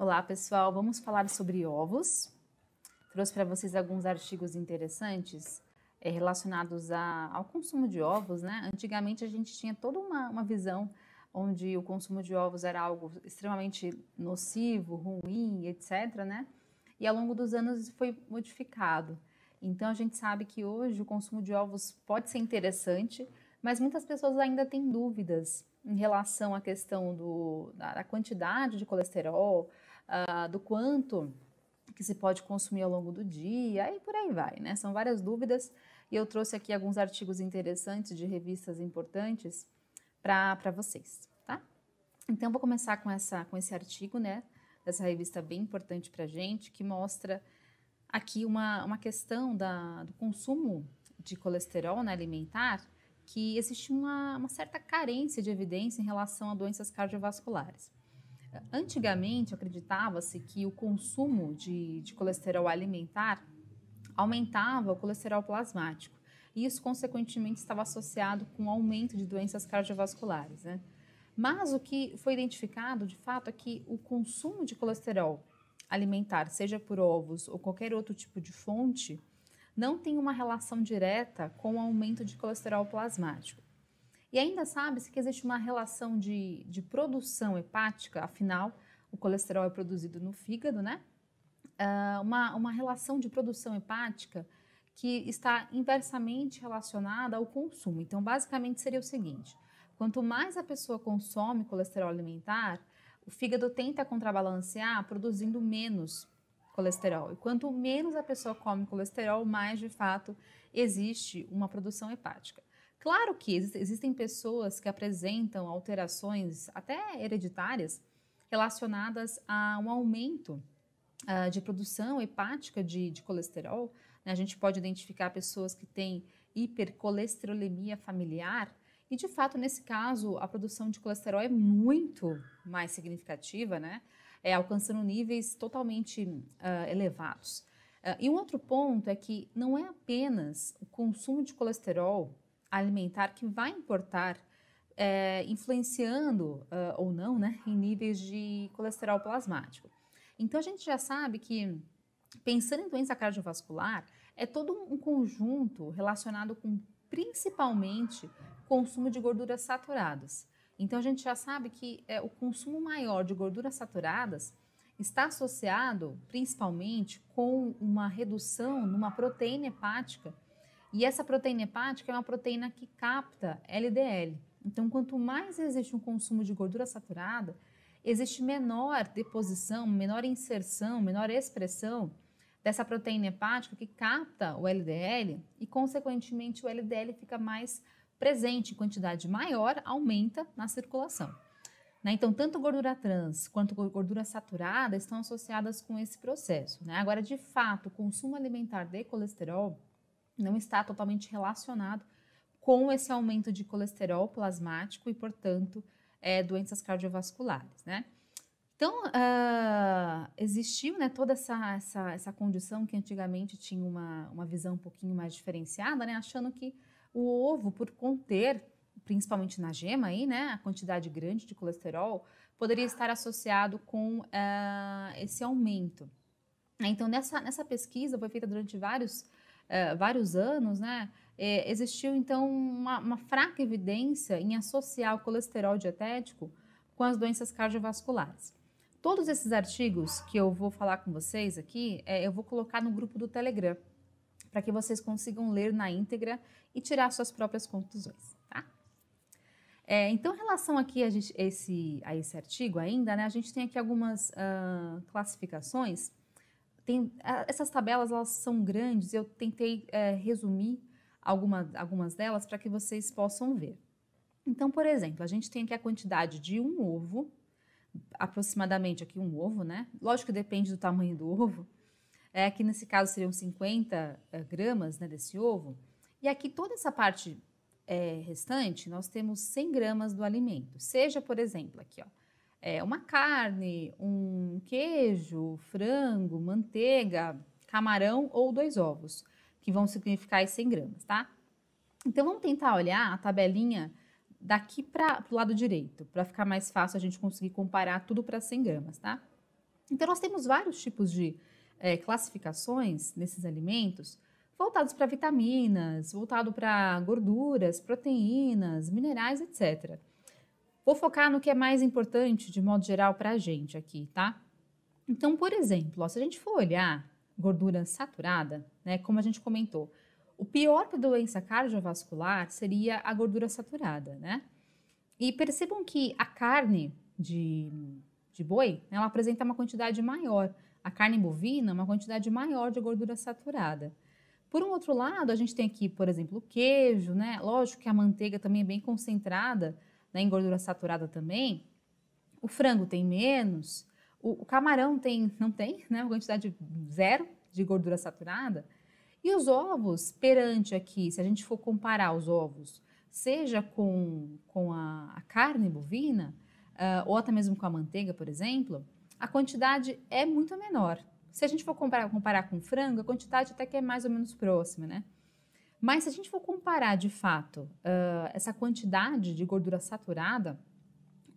Olá, pessoal. Vamos falar sobre ovos. Trouxe para vocês alguns artigos interessantes é, relacionados a, ao consumo de ovos, né? Antigamente a gente tinha toda uma, uma visão onde o consumo de ovos era algo extremamente nocivo, ruim, etc, né? E ao longo dos anos foi modificado. Então a gente sabe que hoje o consumo de ovos pode ser interessante, mas muitas pessoas ainda têm dúvidas em relação à questão do, da, da quantidade de colesterol, uh, do quanto que se pode consumir ao longo do dia e por aí vai, né? São várias dúvidas e eu trouxe aqui alguns artigos interessantes de revistas importantes para vocês, tá? Então vou começar com essa com esse artigo, né? Dessa revista bem importante para gente que mostra aqui uma, uma questão da, do consumo de colesterol né, alimentar que existe uma, uma certa carência de evidência em relação a doenças cardiovasculares. Antigamente, acreditava-se que o consumo de, de colesterol alimentar aumentava o colesterol plasmático. E isso, consequentemente, estava associado com o aumento de doenças cardiovasculares. Né? Mas o que foi identificado, de fato, é que o consumo de colesterol alimentar, seja por ovos ou qualquer outro tipo de fonte, não tem uma relação direta com o aumento de colesterol plasmático. E ainda sabe-se que existe uma relação de, de produção hepática, afinal, o colesterol é produzido no fígado, né? Uh, uma, uma relação de produção hepática que está inversamente relacionada ao consumo. Então, basicamente, seria o seguinte: quanto mais a pessoa consome colesterol alimentar, o fígado tenta contrabalancear produzindo menos colesterol. E quanto menos a pessoa come colesterol, mais de fato existe uma produção hepática. Claro que existem pessoas que apresentam alterações, até hereditárias, relacionadas a um aumento uh, de produção hepática de, de colesterol. Né? A gente pode identificar pessoas que têm hipercolesterolemia familiar, e de fato, nesse caso, a produção de colesterol é muito mais significativa, né? É, alcançando níveis totalmente uh, elevados. Uh, e um outro ponto é que não é apenas o consumo de colesterol alimentar que vai importar, é, influenciando uh, ou não, né, em níveis de colesterol plasmático. Então a gente já sabe que, pensando em doença cardiovascular, é todo um conjunto relacionado com principalmente consumo de gorduras saturadas. Então a gente já sabe que é, o consumo maior de gorduras saturadas está associado principalmente com uma redução numa proteína hepática e essa proteína hepática é uma proteína que capta LDL. Então, quanto mais existe um consumo de gordura saturada, existe menor deposição, menor inserção, menor expressão dessa proteína hepática que capta o LDL e, consequentemente, o LDL fica mais presente em quantidade maior, aumenta na circulação. Né? Então, tanto gordura trans quanto gordura saturada estão associadas com esse processo. Né? Agora, de fato, o consumo alimentar de colesterol não está totalmente relacionado com esse aumento de colesterol plasmático e, portanto, é, doenças cardiovasculares, né? Então, uh, existiu né, toda essa, essa, essa condição que antigamente tinha uma, uma visão um pouquinho mais diferenciada, né, achando que o ovo, por conter, principalmente na gema, aí, né, a quantidade grande de colesterol, poderia estar associado com uh, esse aumento. Então, nessa, nessa pesquisa, foi feita durante vários eh, vários anos, né? É, existiu então uma, uma, fraca evidência em associar o colesterol dietético com as doenças cardiovasculares. Todos esses artigos que eu vou falar com vocês aqui, é, eu vou colocar no grupo do Telegram, para que vocês consigam ler na íntegra e tirar suas próprias conclusões, tá? É, então, em relação aqui a, gente, esse, a esse artigo ainda, né, a gente tem aqui algumas uh, classificações tem, essas tabelas elas são grandes, eu tentei é, resumir alguma, algumas delas para que vocês possam ver. Então, por exemplo, a gente tem aqui a quantidade de um ovo, aproximadamente aqui um ovo, né? Lógico que depende do tamanho do ovo. É, aqui nesse caso seriam 50 é, gramas né, desse ovo. E aqui toda essa parte é, restante, nós temos 100 gramas do alimento. Seja, por exemplo, aqui, ó, é, uma carne, um queijo, frango, manteiga, camarão ou dois ovos, que vão significar as 100 gramas, tá? Então vamos tentar olhar a tabelinha daqui para o lado direito, para ficar mais fácil a gente conseguir comparar tudo para 100 gramas, tá? Então nós temos vários tipos de é, classificações nesses alimentos, voltados para vitaminas, voltado para gorduras, proteínas, minerais, etc. Vou focar no que é mais importante de modo geral para a gente aqui, tá? Então, por exemplo, ó, se a gente for olhar gordura saturada, né, como a gente comentou, o pior para doença cardiovascular seria a gordura saturada, né? E percebam que a carne de, de boi, ela apresenta uma quantidade maior. A carne bovina, uma quantidade maior de gordura saturada. Por um outro lado, a gente tem aqui, por exemplo, o queijo, né? Lógico que a manteiga também é bem concentrada, né, em gordura saturada também, o frango tem menos, o, o camarão tem, não tem, né, uma quantidade zero de gordura saturada. E os ovos, perante aqui, se a gente for comparar os ovos, seja com, com a, a carne bovina, uh, ou até mesmo com a manteiga, por exemplo, a quantidade é muito menor. Se a gente for comparar, comparar com frango, a quantidade até que é mais ou menos próxima, né? Mas se a gente for comparar de fato uh, essa quantidade de gordura saturada,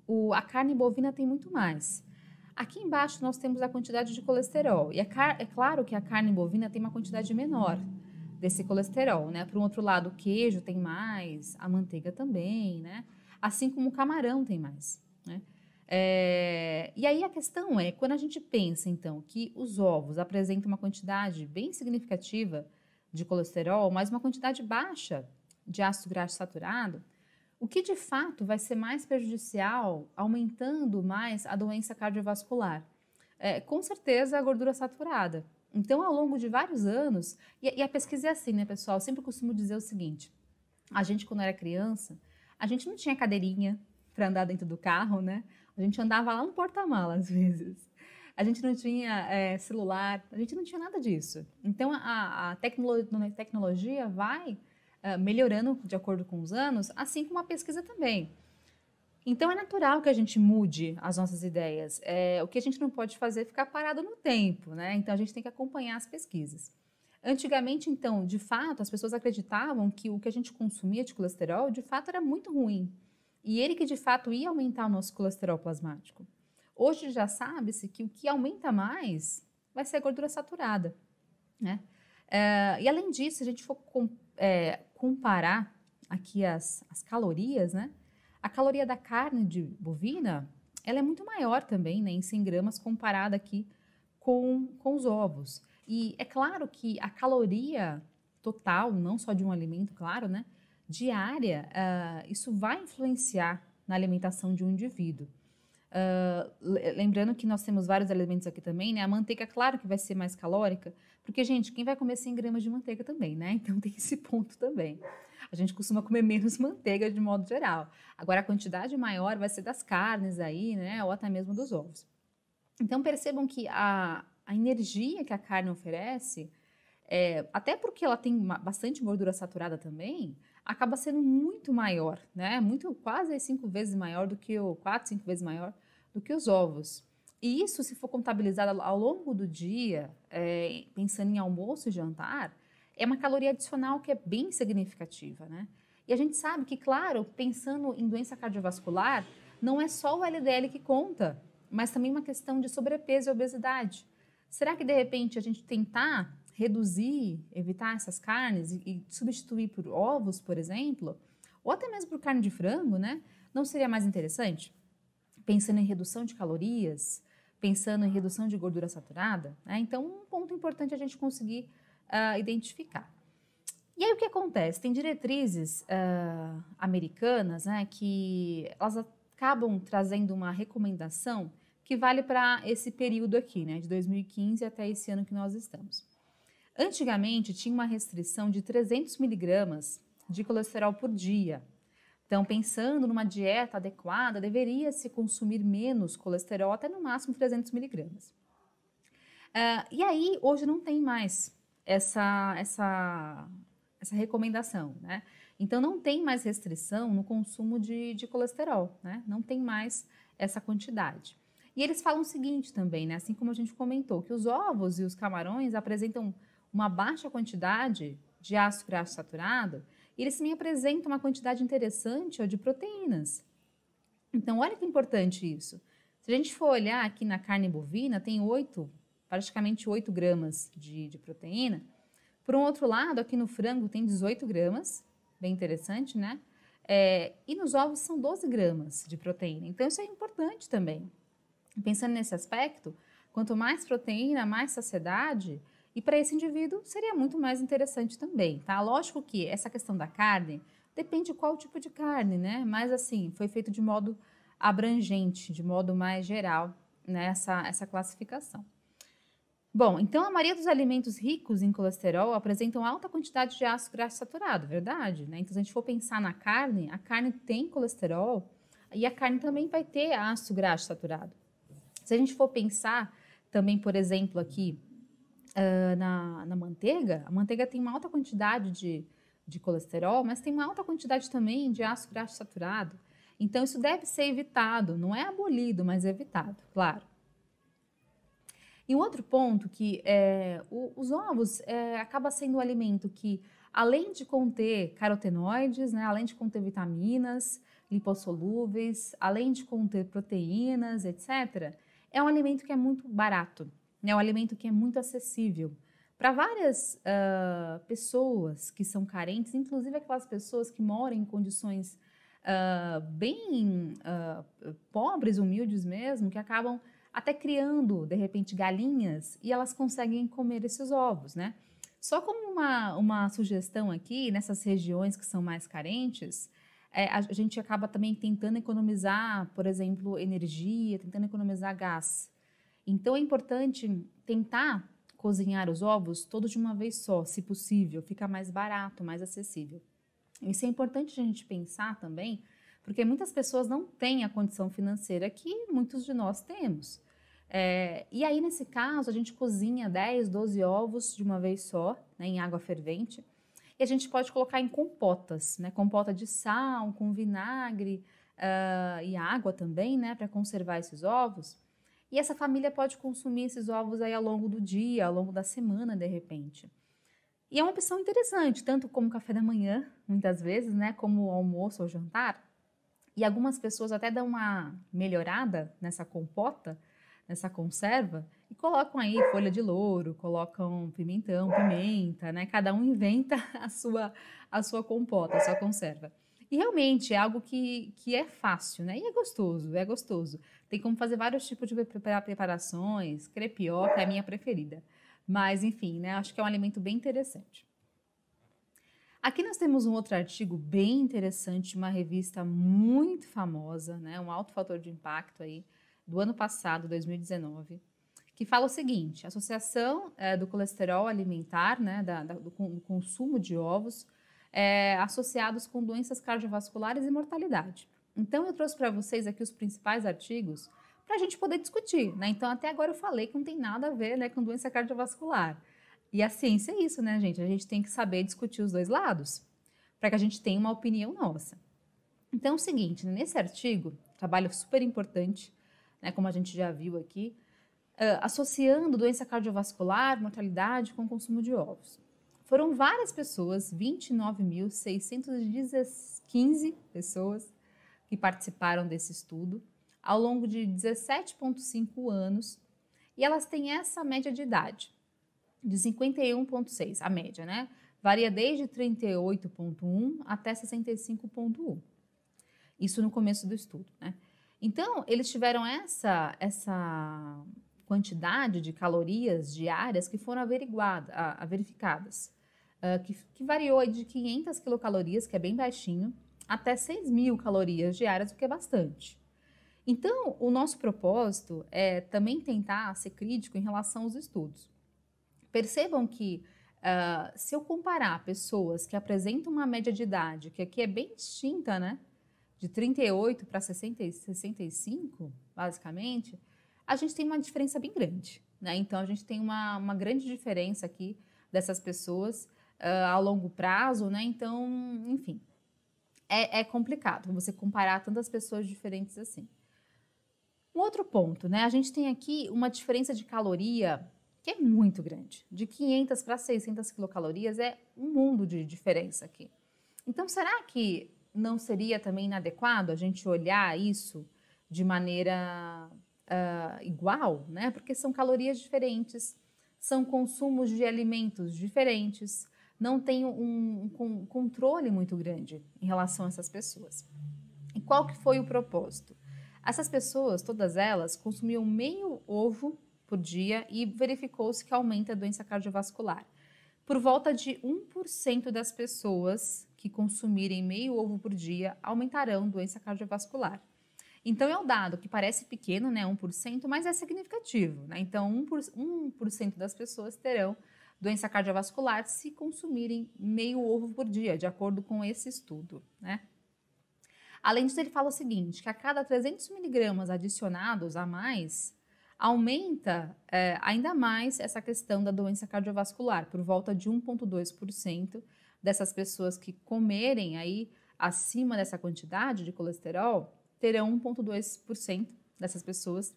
o, a carne bovina tem muito mais. Aqui embaixo nós temos a quantidade de colesterol. E é, é claro que a carne bovina tem uma quantidade menor desse colesterol, né? Por um outro lado, o queijo tem mais, a manteiga também, né? Assim como o camarão tem mais, né? É, e aí a questão é, quando a gente pensa, então, que os ovos apresentam uma quantidade bem significativa de colesterol, mas uma quantidade baixa de ácido graxo saturado, o que de fato vai ser mais prejudicial, aumentando mais a doença cardiovascular? É, com certeza a gordura saturada. Então, ao longo de vários anos, e, e a pesquisa é assim, né, pessoal? Eu sempre costumo dizer o seguinte: a gente, quando era criança, a gente não tinha cadeirinha para andar dentro do carro, né? A gente andava lá no porta-malas às vezes a gente não tinha é, celular, a gente não tinha nada disso. Então a, a tecno né, tecnologia vai eh, melhorando de acordo com os anos, assim como a pesquisa também. Então é natural que a gente mude as nossas ideias. É, o que a gente não pode fazer é ficar parado no tempo, né? Então a gente tem que acompanhar as pesquisas. Antigamente, então, de fato, as pessoas acreditavam que o que a gente consumia de colesterol, de fato, era muito ruim. E ele que de fato ia aumentar o nosso colesterol plasmático. Hoje já sabe-se que o que aumenta mais vai ser a gordura saturada, né? É, e além disso, se a gente for com, é, comparar aqui as, as calorias, né? A caloria da carne de bovina, ela é muito maior também, né? Em 100 gramas, comparada aqui com, com os ovos. E é claro que a caloria total, não só de um alimento, claro, né? Diária, uh, isso vai influenciar na alimentação de um indivíduo. Ah, lembrando que nós temos vários elementos aqui também, né? A manteiga, claro que vai ser mais calórica, porque, gente, quem vai comer 100 gramas de manteiga também, né? Então tem esse ponto também. A gente costuma comer menos manteiga de modo geral. Agora, a quantidade maior vai ser das carnes aí, né? Ou até mesmo dos ovos. Então percebam que a, a energia que a carne oferece, é, até porque ela tem uma, bastante gordura saturada também, acaba sendo muito maior, né? Muito quase cinco vezes maior do que o quatro, cinco vezes maior do que os ovos. E isso, se for contabilizado ao longo do dia, é, pensando em almoço e jantar, é uma caloria adicional que é bem significativa, né? E a gente sabe que, claro, pensando em doença cardiovascular, não é só o LDL que conta, mas também uma questão de sobrepeso e obesidade. Será que de repente a gente tentar reduzir, evitar essas carnes e, e substituir por ovos, por exemplo, ou até mesmo por carne de frango, né? Não seria mais interessante? Pensando em redução de calorias, pensando em redução de gordura saturada, né? Então, um ponto importante a gente conseguir uh, identificar. E aí o que acontece? Tem diretrizes uh, americanas, né, que elas acabam trazendo uma recomendação que vale para esse período aqui, né, de 2015 até esse ano que nós estamos. Antigamente tinha uma restrição de 300 miligramas de colesterol por dia. Então, pensando numa dieta adequada, deveria se consumir menos colesterol, até no máximo 300 miligramas. Uh, e aí, hoje não tem mais essa, essa, essa recomendação, né? Então, não tem mais restrição no consumo de, de colesterol, né? Não tem mais essa quantidade. E eles falam o seguinte também, né? Assim como a gente comentou, que os ovos e os camarões apresentam uma baixa quantidade de ácido graxo saturado, eles também apresentam uma quantidade interessante ó, de proteínas. Então, olha que importante isso. Se a gente for olhar aqui na carne bovina, tem 8, praticamente 8 gramas de, de proteína. Por um outro lado, aqui no frango tem 18 gramas, bem interessante, né? É, e nos ovos são 12 gramas de proteína. Então, isso é importante também. Pensando nesse aspecto, quanto mais proteína, mais saciedade, e para esse indivíduo seria muito mais interessante também, tá? Lógico que essa questão da carne depende qual tipo de carne, né? Mas assim, foi feito de modo abrangente, de modo mais geral, né? essa classificação. Bom, então a maioria dos alimentos ricos em colesterol apresentam alta quantidade de ácido graxo saturado, verdade? Né? Então, se a gente for pensar na carne, a carne tem colesterol e a carne também vai ter ácido graxo saturado. Se a gente for pensar também, por exemplo, aqui uh, na, na manteiga, a manteiga tem uma alta quantidade de, de colesterol, mas tem uma alta quantidade também de ácido graxo saturado. Então, isso deve ser evitado, não é abolido, mas é evitado, claro. E um outro ponto que é, o, os ovos é, acaba sendo um alimento que, além de conter carotenoides, né, além de conter vitaminas, lipossolúveis, além de conter proteínas, etc., é um alimento que é muito barato. É um alimento que é muito acessível para várias uh, pessoas que são carentes, inclusive aquelas pessoas que moram em condições uh, bem uh, pobres, humildes mesmo, que acabam até criando, de repente, galinhas e elas conseguem comer esses ovos, né? Só como uma, uma sugestão aqui, nessas regiões que são mais carentes, é, a gente acaba também tentando economizar, por exemplo, energia, tentando economizar gás. Então é importante tentar cozinhar os ovos todos de uma vez só, se possível, fica mais barato, mais acessível. Isso é importante a gente pensar também, porque muitas pessoas não têm a condição financeira que muitos de nós temos. É, e aí, nesse caso, a gente cozinha 10, 12 ovos de uma vez só, né, em água fervente, e a gente pode colocar em compotas, né, compota de sal, com vinagre uh, e água também, né, para conservar esses ovos. E essa família pode consumir esses ovos aí ao longo do dia, ao longo da semana, de repente. E é uma opção interessante, tanto como café da manhã, muitas vezes, né, como almoço ou jantar. E algumas pessoas até dão uma melhorada nessa compota, nessa conserva, e colocam aí folha de louro, colocam pimentão, pimenta, né? Cada um inventa a sua a sua compota, a sua conserva. E realmente é algo que, que é fácil, né? E é gostoso, é gostoso. Tem como fazer vários tipos de preparações, crepioca é a minha preferida. Mas, enfim, né? Acho que é um alimento bem interessante. Aqui nós temos um outro artigo bem interessante, uma revista muito famosa, né? Um alto fator de impacto aí, do ano passado, 2019, que fala o seguinte: a associação é, do colesterol alimentar, né? Da, da, do, do consumo de ovos é, associados com doenças cardiovasculares e mortalidade. Então, eu trouxe para vocês aqui os principais artigos para a gente poder discutir. Né? Então, até agora eu falei que não tem nada a ver né, com doença cardiovascular. E a ciência é isso, né, gente? A gente tem que saber discutir os dois lados para que a gente tenha uma opinião nossa. Então, é o seguinte: nesse artigo, trabalho super importante, né, como a gente já viu aqui, uh, associando doença cardiovascular, mortalidade com consumo de ovos. Foram várias pessoas, 29.615 pessoas, que participaram desse estudo ao longo de 17,5 anos e elas têm essa média de idade, de 51,6, a média, né? Varia desde 38,1 até 65,1. Isso no começo do estudo, né? Então, eles tiveram essa, essa quantidade de calorias diárias que foram averiguadas, verificadas uh, que, que, variou de 500 quilocalorias, que é bem baixinho, até 6 mil calorias diárias, o que é bastante. Então, o nosso propósito é também tentar ser crítico em relação aos estudos. Percebam que uh, se eu comparar pessoas que apresentam uma média de idade, que aqui é bem distinta, né? De 38 para 65, basicamente, a gente tem uma diferença bem grande. Né? Então, a gente tem uma, uma grande diferença aqui dessas pessoas uh, a longo prazo, né? Então, enfim, é, é complicado você comparar tantas pessoas diferentes assim. Um outro ponto, né? A gente tem aqui uma diferença de caloria que é muito grande. De 500 para 600 quilocalorias é um mundo de diferença aqui. Então, será que não seria também inadequado a gente olhar isso de maneira uh, igual, né? Porque são calorias diferentes, são consumos de alimentos diferentes, não tem um, um controle muito grande em relação a essas pessoas. E qual que foi o propósito? Essas pessoas, todas elas, consumiam meio ovo por dia e verificou-se que aumenta a doença cardiovascular. Por volta de 1% das pessoas que consumirem meio ovo por dia aumentarão doença cardiovascular. Então é um dado que parece pequeno, né, 1%, mas é significativo, né? Então 1%, 1 das pessoas terão doença cardiovascular se consumirem meio ovo por dia, de acordo com esse estudo, né? Além disso, ele fala o seguinte, que a cada 300 miligramas adicionados a mais, aumenta é, ainda mais essa questão da doença cardiovascular, por volta de 1,2% dessas pessoas que comerem aí acima dessa quantidade de colesterol, terão 1,2% dessas pessoas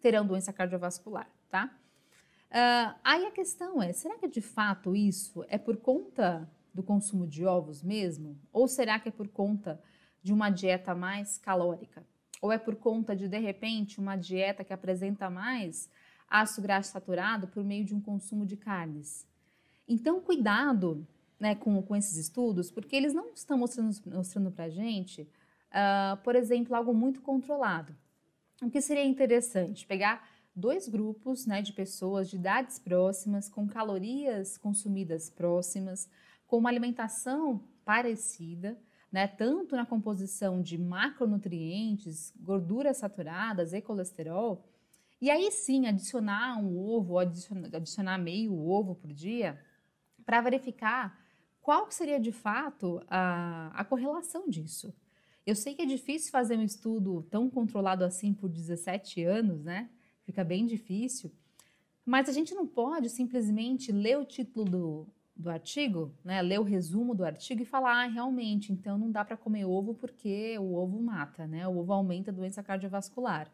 terão doença cardiovascular, tá? Uh, aí a questão é: será que é de fato isso é por conta do consumo de ovos mesmo? Ou será que é por conta de uma dieta mais calórica? Ou é por conta de, de repente, uma dieta que apresenta mais ácido graxo saturado por meio de um consumo de carnes? Então, cuidado né, com, com esses estudos, porque eles não estão mostrando, mostrando para a gente, uh, por exemplo, algo muito controlado. O que seria interessante? Pegar dois grupos né, de pessoas de idades próximas, com calorias consumidas próximas, com uma alimentação parecida, né, tanto na composição de macronutrientes, gorduras saturadas e colesterol, e aí sim adicionar um ovo, adicionar, adicionar meio ovo por dia, para verificar qual seria de fato a, a correlação disso. Eu sei que é difícil fazer um estudo tão controlado assim por 17 anos, né? fica bem difícil. Mas a gente não pode simplesmente ler o título do, do artigo, né, ler o resumo do artigo e falar, ah, realmente, então não dá para comer ovo porque o ovo mata, né? O ovo aumenta a doença cardiovascular.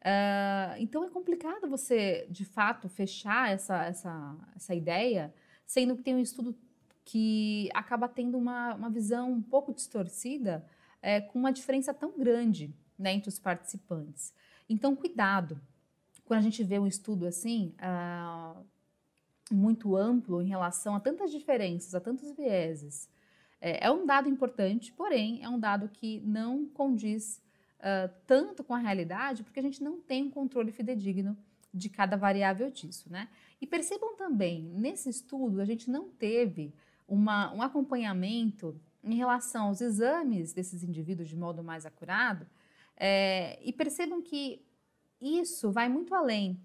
Uh, então é complicado você, de fato, fechar essa, essa, essa ideia, sendo que tem um estudo que acaba tendo uma, uma visão um pouco distorcida, é, com uma diferença tão grande né, entre os participantes. Então, cuidado, quando a gente vê um estudo assim, uh, muito amplo em relação a tantas diferenças, a tantos vieses, é, é um dado importante, porém, é um dado que não condiz uh, tanto com a realidade, porque a gente não tem um controle fidedigno de cada variável disso, né? E percebam também, nesse estudo, a gente não teve uma, um acompanhamento em relação aos exames desses indivíduos de modo mais acurado, é, e percebam que isso vai muito além.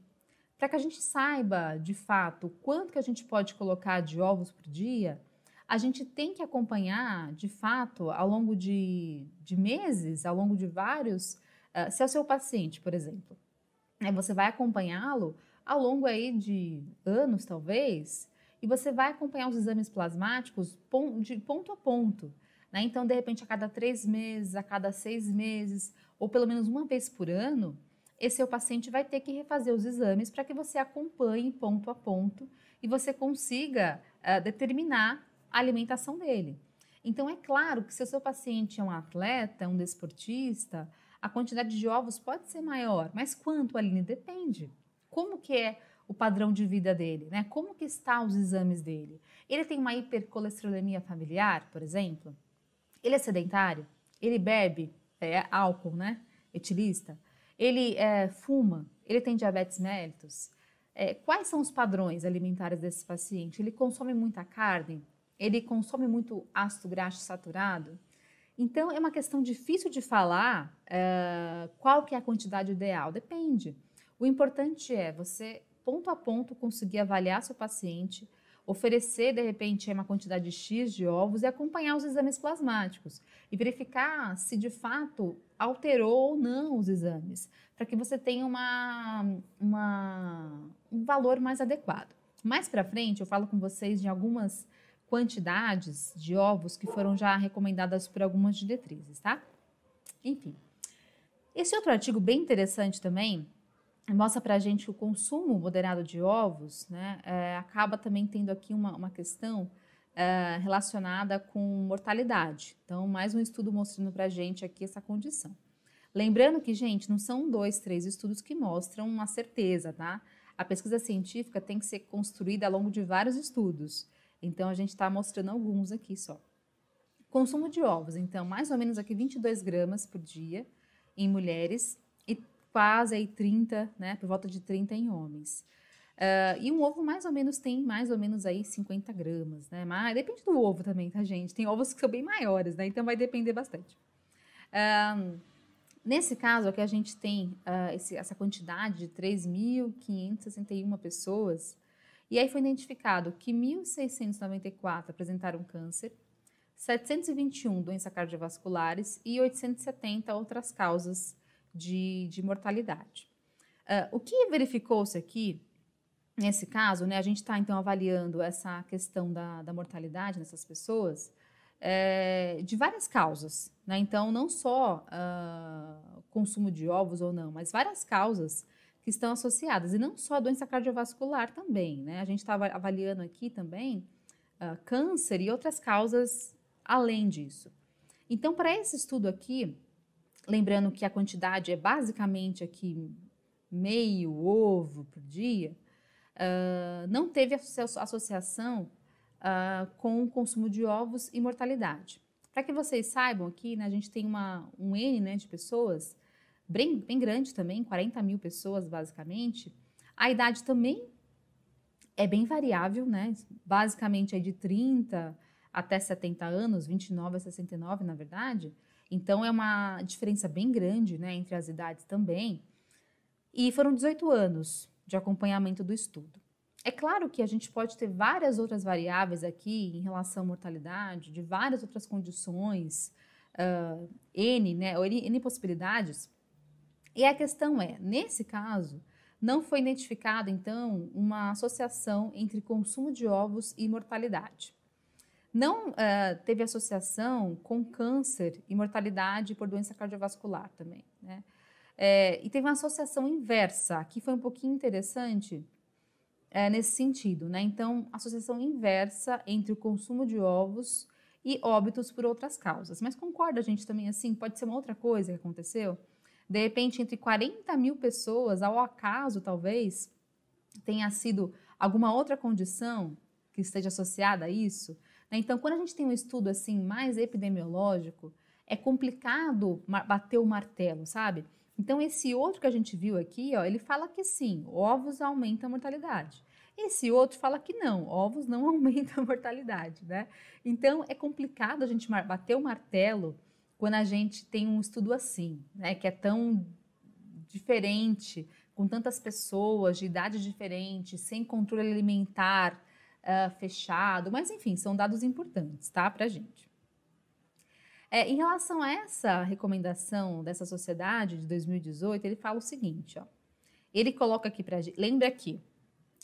Para que a gente saiba, de fato, quanto que a gente pode colocar de ovos por dia, a gente tem que acompanhar, de fato, ao longo de, de meses, ao longo de vários, uh, se é o seu paciente, por exemplo. Né, você vai acompanhá-lo ao longo aí de anos, talvez, e você vai acompanhar os exames plasmáticos de ponto a ponto. Né? Então, de repente, a cada três meses, a cada seis meses, ou pelo menos uma vez por ano, esse seu paciente vai ter que refazer os exames para que você acompanhe ponto a ponto e você consiga uh, determinar a alimentação dele. Então, é claro que se o seu paciente é um atleta, um desportista, a quantidade de ovos pode ser maior, mas quanto, Aline? Depende. Como que é o padrão de vida dele, né? Como que está os exames dele? Ele tem uma hipercolesterolemia familiar, por exemplo? Ele é sedentário? Ele bebe é, álcool, né? Etilista? ele é, fuma, ele tem diabetes mellitus. É, quais são os padrões alimentares desse paciente? Ele consome muita carne? Ele consome muito ácido graxo saturado? Então, é uma questão difícil de falar é, qual que é a quantidade ideal, depende. O importante é você, ponto a ponto, conseguir avaliar seu paciente, oferecer, de repente, uma quantidade X de ovos e acompanhar os exames plasmáticos e verificar se, de fato, alterou ou não os exames, para que você tenha uma, uma, um valor mais adequado. Mais para frente, eu falo com vocês de algumas quantidades de ovos que foram já recomendadas por algumas diretrizes, tá? Enfim. Esse outro artigo bem interessante também mostra para a gente que o consumo moderado de ovos né, é, acaba também tendo aqui uma, uma questão eh, relacionada com mortalidade. Então, mais um estudo mostrando para a gente aqui essa condição. Lembrando que, gente, não são dois, três estudos que mostram uma certeza, tá? A pesquisa científica tem que ser construída ao longo de vários estudos. Então, a gente está mostrando alguns aqui só. Consumo de ovos, então, mais ou menos aqui 22 gramas por dia em mulheres e quase aí 30, né, por volta de 30 em homens. Uh, e um ovo mais ou menos tem mais ou menos aí 50 gramas, né? Mas depende do ovo também, tá, gente? Tem ovos que são bem maiores, né? Então vai depender bastante. Uh, nesse caso, aqui a gente tem uh, esse, essa quantidade de 3.561 pessoas. E aí foi identificado que 1.694 apresentaram câncer, 721 doenças cardiovasculares e 870 outras causas de, de mortalidade. Uh, o que verificou-se aqui Nesse caso, né, a gente está então avaliando essa questão da, da mortalidade nessas pessoas é, de várias causas. Né? Então, não só uh, consumo de ovos ou não, mas várias causas que estão associadas, e não só a doença cardiovascular também. Né? A gente está avaliando aqui também uh, câncer e outras causas além disso. Então, para esse estudo aqui, lembrando que a quantidade é basicamente aqui meio ovo por dia não teve associação uh, com o consumo de ovos e mortalidade. Para que vocês saibam, aqui né, a gente tem uma, um N né, de pessoas, bem, bem grande também, 40 mil pessoas basicamente. A idade também é bem variável, né? Basicamente é de 30 até 70 anos, 29 a 69, na verdade. Então é uma diferença bem grande, né, entre as idades também. E foram 18 anos de acompanhamento do estudo. É claro que a gente pode ter várias outras variáveis aqui em relação à mortalidade, de várias outras condições, uh, N, né, N possibilidades. E a questão é, nesse caso, não foi identificada, então, uma associação entre consumo de ovos e mortalidade. Não uh, teve associação com câncer e mortalidade por doença cardiovascular também, né? É, e teve uma associação inversa, que foi um pouquinho interessante é, nesse sentido, né? Então, associação inversa entre o consumo de ovos e óbitos por outras causas. Mas concorda, a gente, também assim, pode ser uma outra coisa que aconteceu? De repente, entre 40 mil pessoas, ao acaso talvez, tenha sido alguma outra condição que esteja associada a isso. Né? Então, quando a gente tem um estudo assim mais epidemiológico, é complicado bater o martelo, sabe? Então, esse outro que a gente viu aqui, ó, ele fala que sim, ovos aumentam a mortalidade. Esse outro fala que não, ovos não aumentam a mortalidade, né? Então, é complicado a gente bater o martelo quando a gente tem um estudo assim, né? Que é tão diferente, com tantas pessoas, de idade diferente, sem controle alimentar uh, fechado. Mas, enfim, são dados importantes, tá? Pra gente. É, em relação a essa recomendação dessa sociedade de 2018, ele fala o seguinte, ó. Ele coloca aqui para gente, lembra aqui,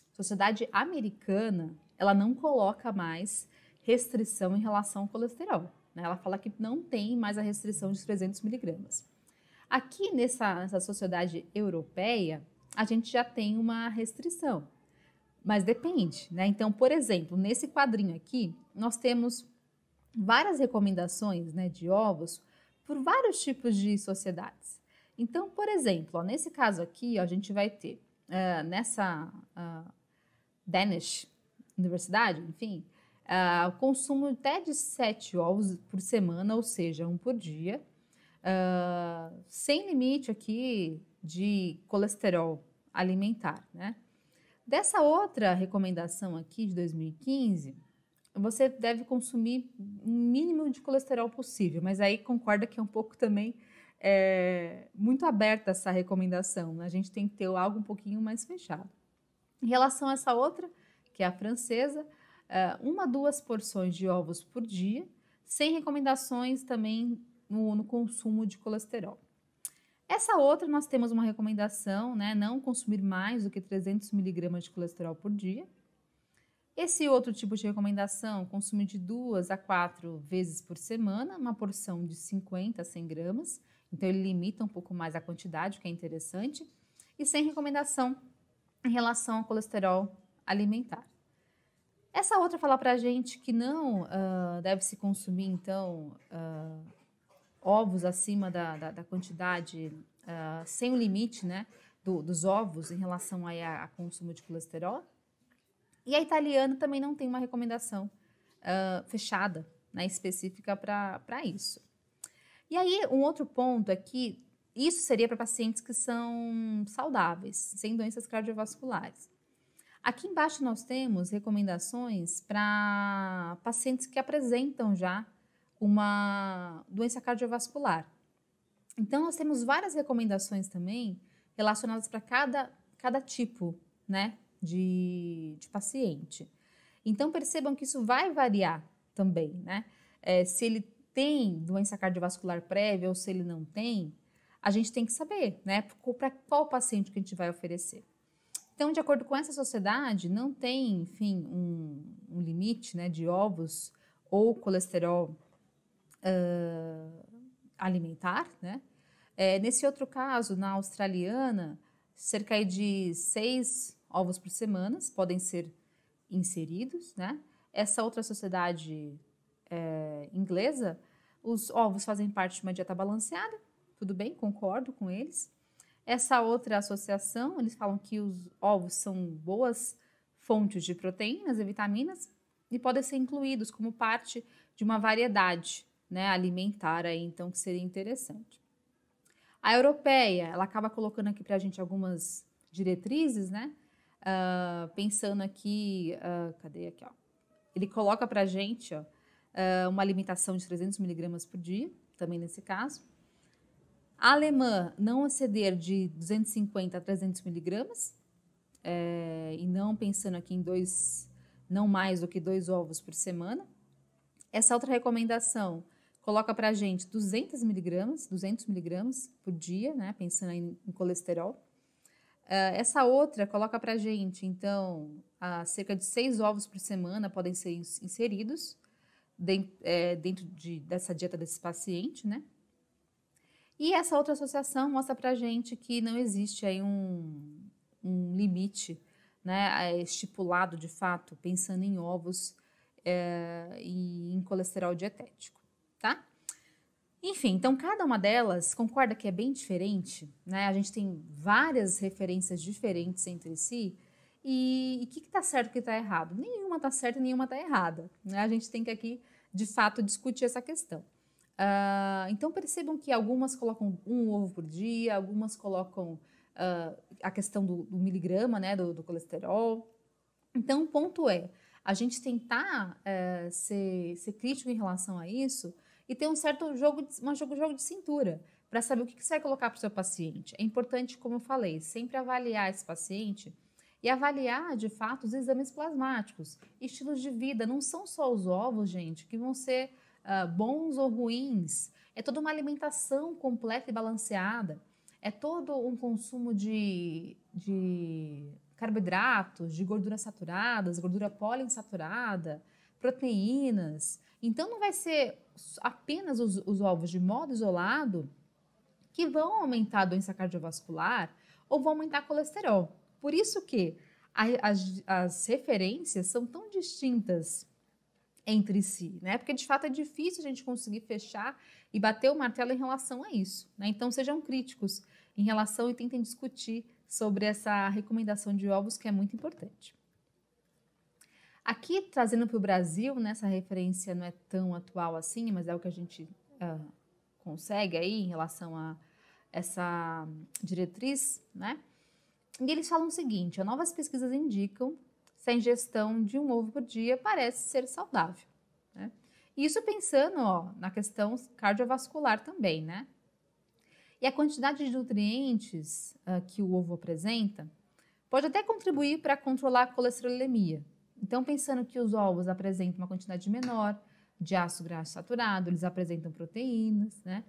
a sociedade americana, ela não coloca mais restrição em relação ao colesterol. Né? Ela fala que não tem mais a restrição de 300 miligramas. Aqui nessa, nessa sociedade europeia, a gente já tem uma restrição, mas depende, né? Então, por exemplo, nesse quadrinho aqui, nós temos várias recomendações né, de ovos por vários tipos de sociedades. Então, por exemplo, ó, nesse caso aqui, ó, a gente vai ter uh, nessa uh, Danish Universidade, enfim, uh, o consumo até de sete ovos por semana, ou seja, um por dia, ah, sem limite aqui de colesterol alimentar, né? Dessa outra recomendação aqui de 2015, você deve consumir o mínimo de colesterol possível, mas aí concorda que é um pouco também é, muito aberta essa recomendação, né? a gente tem que ter algo um pouquinho mais fechado. Em relação a essa outra, que é a francesa, é, uma, duas porções de ovos por dia, sem recomendações também no, no consumo de colesterol. Essa outra, nós temos uma recomendação, né? Não consumir mais do que 300 miligramas de colesterol por dia esse outro tipo de recomendação, consumo de duas a quatro vezes por semana, uma porção de 50 a 100 gramas. Então, ele limita um pouco mais a quantidade, o que é interessante. E sem recomendação em relação ao colesterol alimentar. Essa outra fala para a gente que não uh, deve se consumir, então, uh, ovos acima da, da, da quantidade, uh, sem o limite né, do, dos ovos em relação ao a consumo de colesterol. E a italiana também não tem uma recomendação uh, fechada, né, específica para isso. E aí, um outro ponto é que isso seria para pacientes que são saudáveis, sem doenças cardiovasculares. Aqui embaixo nós temos recomendações para pacientes que apresentam já uma doença cardiovascular. Então, nós temos várias recomendações também relacionadas para cada, cada tipo né, de, de paciente. Então percebam que isso vai variar também, né? É, se ele tem doença cardiovascular prévia ou se ele não tem, a gente tem que saber, né? Para qual paciente que a gente vai oferecer. Então, de acordo com essa sociedade, não tem, enfim, um, um limite né, de ovos ou colesterol uh, alimentar, né? É, nesse outro caso, na australiana, cerca de 6 ovos por semana podem ser inseridos, né? Essa outra sociedade é, inglesa, os ovos fazem parte de uma dieta balanceada, tudo bem, concordo com eles. Essa outra associação, eles falam que os ovos são boas fontes de proteínas e vitaminas e podem ser incluídos como parte de uma variedade né, alimentar aí, então, que seria interessante. A europeia, ela acaba colocando aqui para a gente algumas diretrizes, né? Uh, pensando aqui, uh, cadê aqui, ó? Ele coloca para gente, ó, uh, uma limitação de 300 miligramas por dia, também nesse caso. A alemã não exceder de 250 a 300 miligramas, é, e não pensando aqui em dois, não mais do que dois ovos por semana. Essa outra recomendação coloca para gente 200 miligramas, 200 miligramas por dia, né? Pensando em, em colesterol. Ah, essa outra coloca para gente, então, cerca de seis ovos por semana podem ser inseridos dentro, é, dentro de, dessa dieta desse paciente, né? E essa outra associação mostra para gente que não existe aí um, um limite né, estipulado de fato, pensando em ovos é, e em colesterol dietético, tá? Enfim, então cada uma delas concorda que é bem diferente, né? A gente tem várias referências diferentes entre si. E o que está certo e o que está errado? Nenhuma está certa e nenhuma está errada. Né? A gente tem que aqui, de fato, discutir essa questão. Uh, então percebam que algumas colocam um ovo por dia, algumas colocam uh, a questão do, do miligrama, né, do, do, colesterol. Então o ponto é a gente tentar uh, ser, ser crítico em relação a isso, e ter um certo jogo de, um jogo de cintura para saber o que, que você vai colocar para o seu paciente. É importante, como eu falei, sempre avaliar esse paciente e avaliar de fato os exames plasmáticos, estilos de vida. Não são só os ovos, gente, que vão ser uh, bons ou ruins. É toda uma alimentação completa e balanceada. É todo um consumo de, de carboidratos, de gorduras saturadas, gordura poliinsaturada, proteínas. Então não vai ser apenas os, os ovos de modo isolado que vão aumentar a doença cardiovascular ou vão aumentar colesterol. Por isso que a, as, as referências são tão distintas entre si, né? Porque de fato é difícil a gente conseguir fechar e bater o martelo em relação a isso, né? Então sejam críticos em relação e tentem discutir sobre essa recomendação de ovos que é muito importante. Aqui, trazendo para o Brasil, né, essa referência não é tão atual assim, mas é o que a gente uh, consegue aí em relação a essa diretriz, né? E eles falam o seguinte: novas pesquisas indicam se a ingestão de um ovo por dia parece ser saudável. Né? Isso pensando ó, na questão cardiovascular também, né? E a quantidade de nutrientes uh, que o ovo apresenta pode até contribuir para controlar a colesterolemia, então, pensando que os ovos apresentam uma quantidade menor de ácido graxo saturado, eles apresentam proteínas, né?